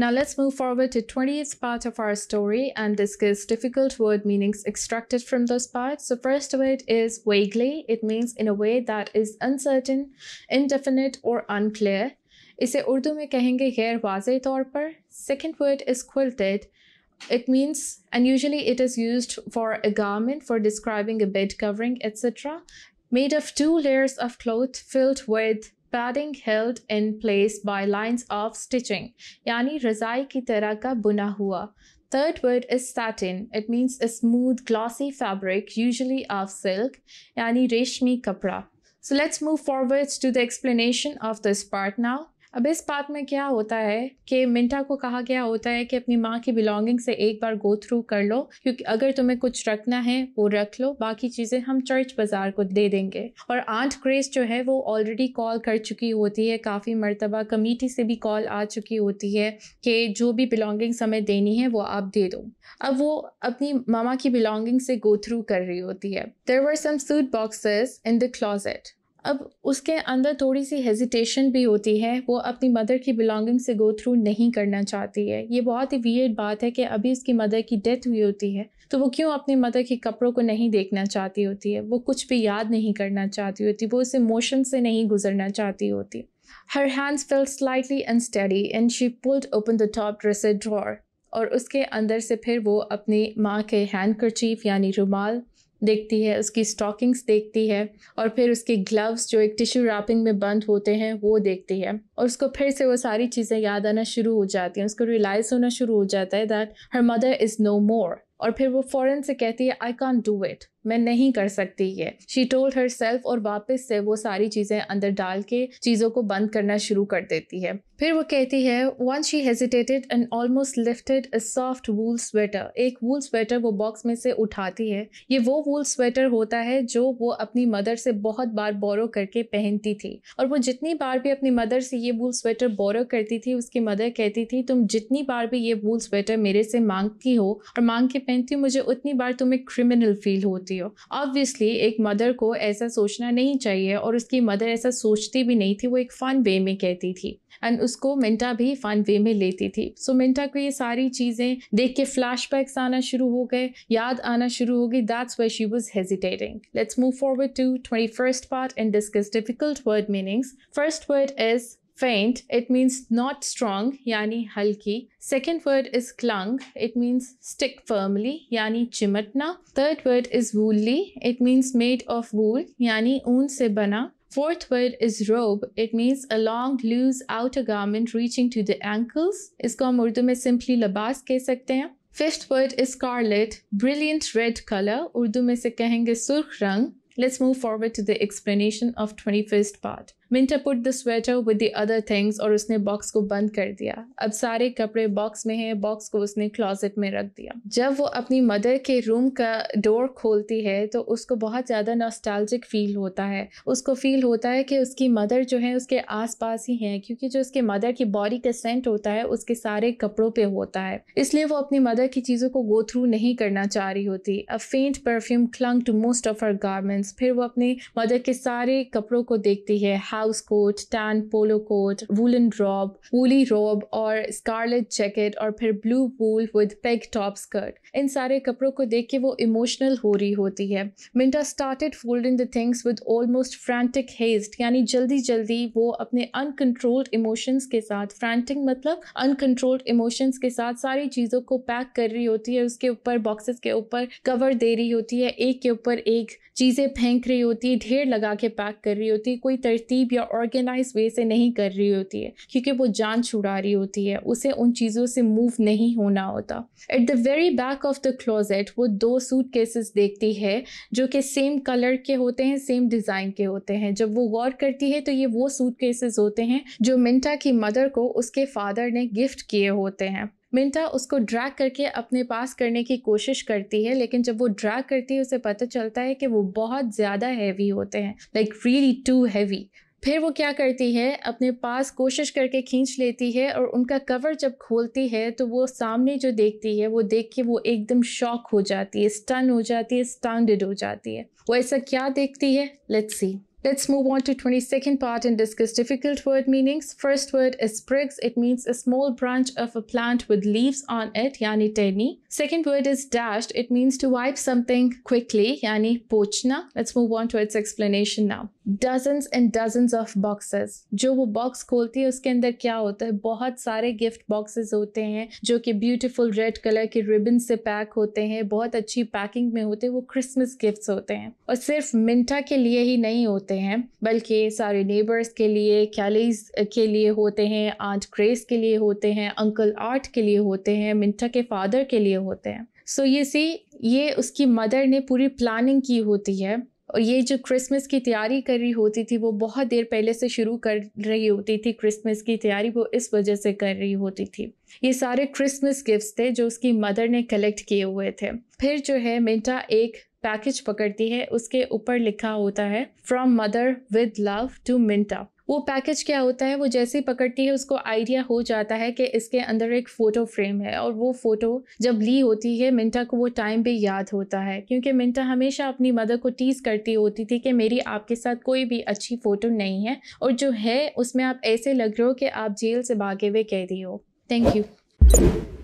Now let's move forward to 20th part of our story and discuss difficult word meanings extracted from those parts. So first word is vaguely. It means in a way that is uncertain, indefinite or unclear. इसे उर्दू में कहेंगे गैर वाज तौर पर second word is quilted it means and usually it is used for a garment for describing a bed covering etc made of two layers of cloth filled with Padding held in place by lines of stitching, yani riza'i ki तरह का बुना Third word is satin. It means a smooth, glossy fabric, usually of silk, yani reshmi kapra. So let's move forwards to the explanation of this part now. अब इस बात में क्या होता है कि मिंटा को कहा गया होता है कि अपनी माँ की बिलोंगिंग से एक बार गो थ्रू कर लो क्योंकि अगर तुम्हें कुछ रखना है वो रख लो बाकी चीज़ें हम चर्च बाजार को दे देंगे और आंट क्रेस जो है वो ऑलरेडी कॉल कर चुकी होती है काफ़ी मरतबा कमेटी से भी कॉल आ चुकी होती है कि जो भी बिलोंगिंग्स हमें देनी है वो आप दे दो अब वो अपनी मामा की बिलोंगिंग से गो थ्रू कर रही होती है there were some suit boxes in the closet अब उसके अंदर थोड़ी सी हेजिटेशन भी होती है वो अपनी मदर की बिलोंगिंग से गो थ्रू नहीं करना चाहती है ये बहुत ही वियर्ड बात है कि अभी उसकी मदर की डेथ हुई होती है तो वो क्यों अपनी मदर के कपड़ों को नहीं देखना चाहती होती है वो कुछ भी याद नहीं करना चाहती होती वो उस इमोशन से नहीं गुजरना चाहती होती her hands fell slightly unsteady and she pulled open the top dresser drawer और उसके अंदर से फिर वो अपनी माँ के हैंड यानी रुमाल देखती है उसकी स्टॉकिंग्स देखती है और फिर उसके ग्लव्स जो एक टिश्यू रैपिंग में बंद होते हैं वो देखती है और उसको फिर से वो सारी चीज़ें याद आना शुरू हो जाती हैं उसको रियलाइज़ होना शुरू हो जाता है that her mother is no more और फिर वो फ़ौरन से कहती है आई कॉन्ट डू इट मैं नहीं कर सकती ये शी टोल्ड हर सेल्फ और वापस से वो सारी चीज़ें अंदर डाल के चीज़ों को बंद करना शुरू कर देती है फिर वो कहती है when she hesitated and almost lifted a soft wool sweater एक वूल स्वेटर वो बॉक्स में से उठाती है ये वो वूल स्वेटर होता है जो वो अपनी मदर से बहुत बार बोरो करके पहनती थी और वो जितनी बार भी अपनी मदर से ये वूल स्वेटर बोरो करती थी उसकी मदर कहती थी तुम जितनी बार भी ये वूल स्वेटर मेरे से मांगती हो और मांग के पहनती हो मुझे उतनी बार तुम्हें क्रिमिनल फील होती सकती हो ऑब्वियसली एक मदर को ऐसा सोचना नहीं चाहिए और उसकी मदर ऐसा सोचती भी नहीं थी वो एक फ़न वे में कहती थी एंड उसको मिंटा भी फ़न वे में लेती थी सो so, मिंटा को ये सारी चीज़ें देख के फ्लैशबैक्स आना शुरू हो गए याद आना शुरू हो गई that's way she was hesitating let's move forward to twenty first part and discuss difficult word meanings first word is Faint, it means not strong, yani halki. Second word is clung, it means stick firmly, yani chimatna. Third word is woolly, it means made of wool, yani un se bana. Fourth word is robe. It means a long, loose outer garment reaching to the ankles. इसको हम में simply लबास कह सकते हैं Fifth word is scarlet, brilliant red color. Urdu में से कहेंगे सुर्ख रंग Let's move forward to the explanation of 21st part. Minta put the sweater with the other things और उसने बॉक्स को बंद कर दिया अब सारे कपड़े बॉक्स में हैं बॉक्स को उसने क्लॉजेट में रख दिया जब वो अपनी मदर के रूम का डोर खोलती है तो उसको बहुत ज़्यादा नॉस्टैल्जिक फील होता है उसको फील होता है कि उसकी मदर जो है उसके आसपास ही हैं क्योंकि जो उसके मदर की बॉडी का सेंट होता है उसके सारे कपड़ों पर होता है इसलिए वो अपनी मदर की चीज़ों को गो थ्रू नहीं करना चाह रही होती a faint perfume clung to most of her garment friends फिर वो अपने मदर के सारे कपड़ों को देखती है house coat tan polo coat woollen robe woolly robe और स्कारलेट जैकेट और फिर blue wool with peg top skirt इन सारे कपड़ों को देख के वो इमोशनल हो रही होती है Minta started folding the things with almost frantic haste यानी जल्दी जल्दी वो अपने अनकंट्रोल्ड इमोशंस के साथ फ्रैंटिक मतलब अनकंट्रोल्ड इमोशंस के साथ सारी चीज़ों को पैक कर रही होती है उसके ऊपर बॉक्सेस के ऊपर कवर दे रही होती है एक के ऊपर एक चीज़ें फेंक रही होती है ढेर लगा के पैक कर रही होती है कोई तरतीब या ऑर्गेनाइज वे से नहीं कर रही होती है क्योंकि वो जान छुड़ा रही होती है उसे उन चीज़ों से मूव नहीं होना होता at the very back of the closet वो दो सूट केसेस देखती है जो कि सेम कलर के होते हैं सेम डिज़ाइन के होते हैं जब वो गौर करती है तो ये वो सूट केसेस होते हैं जो मिंटा की मदर को उसके फादर ने गिफ्ट किए होते हैं मिंटा उसको ड्रैग करके अपने पास करने की कोशिश करती है लेकिन जब वो ड्रैग करती है उसे पता चलता है कि वो बहुत ज़्यादा हैवी होते हैं लाइक रियली टू हैवी फिर वो क्या करती है अपने पास कोशिश करके खींच लेती है और उनका कवर जब खोलती है तो वो सामने जो देखती है वो देख के वो एकदम शॉक हो जाती है स्टन हो जाती है स्टैंडर्ड हो जाती है वो ऐसा क्या देखती है let's see Let's move on to 22nd part and discuss difficult word meanings. First word is sprigs. It means a small branch of a plant with leaves on it, yani teni. Second word is dashed. It means to wipe something quickly, yani pochna. Let's move on to its explanation now. Dozens and dozens of boxes जो वो box खोलती है उसके अंदर क्या होता है बहुत सारे गिफ्ट बॉक्सेस होते हैं जो कि ब्यूटीफुल रेड कलर के रिबन से पैक होते हैं बहुत अच्छी पैकिंग में होते हैं वो क्रिसमस गिफ्ट होते हैं और सिर्फ मिंटा के लिए ही नहीं होते हैं बल्कि सारे नेबर्स के लिए कैलीज के लिए होते हैं आंट क्रेस के लिए होते हैं अंकल आर्ट के लिए होते हैं मिंटा के फादर के लिए होते हैं सो so, ये सी ये उसकी मदर ने पूरी प्लानिंग की होती है ये जो क्रिसमस की तैयारी कर रही होती थी वो बहुत देर पहले से शुरू कर रही होती थी क्रिसमस की तैयारी वो इस वजह से कर रही होती थी ये सारे क्रिसमस गिफ्ट्स थे जो उसकी मदर ने कलेक्ट किए हुए थे फिर जो है मिंटा एक पैकेज पकड़ती है उसके ऊपर लिखा होता है from mother with love to Minta वो पैकेज क्या होता है वो जैसे ही पकड़ती है उसको आइडिया हो जाता है कि इसके अंदर एक फ़ोटो फ्रेम है और वो फ़ोटो जब ली होती है मिंटा को वो टाइम भी याद होता है क्योंकि मिंटा हमेशा अपनी मदर को टीज़ करती होती थी कि मेरी आपके साथ कोई भी अच्छी फ़ोटो नहीं है और जो है उसमें आप ऐसे लग रहे हो कि आप जेल से भागे हुए कह रही हो थैंक यू